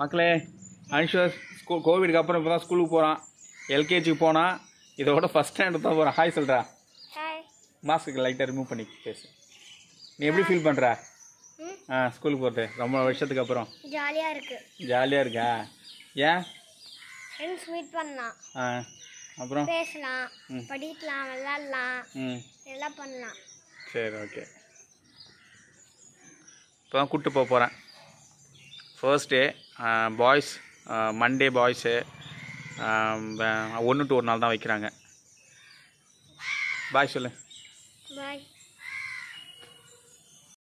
மக்களே அன்ஷுவர் ஸ்கூல் கோவிடுக்கு அப்புறம் இப்போ தான் ஸ்கூலுக்கு போகிறான் எல்கேஜிக்கு போனால் இதோட ஃபஸ்ட் ஸ்டாண்டர்ட் தான் போகிறான் ஹாய் சொல்கிறா மாஸ்க்கு லைட்டாக ரிமூவ் பண்ணி பேசு நீ எப்படி ஃபீல் பண்ணுற ஆ ஸ்கூலுக்கு போகிறது ரொம்ப வருஷத்துக்கு அப்புறம் ஜாலியாக இருக்கு ஜாலியாக இருக்கா ஏன் ஃப்ரெண்ட்ஸ் மீட் பண்ணலாம் ஆ அப்புறம் பேசலாம் படிக்கலாம் விளாடலாம் எல்லாம் பண்ணலாம் சரி ஓகே இப்போ கூப்பிட்டு போக போகிறேன் first day boys Monday boys ஒன்று டு ஒரு நாள் தான் வைக்கிறாங்க பாய் சொல்லு பாய்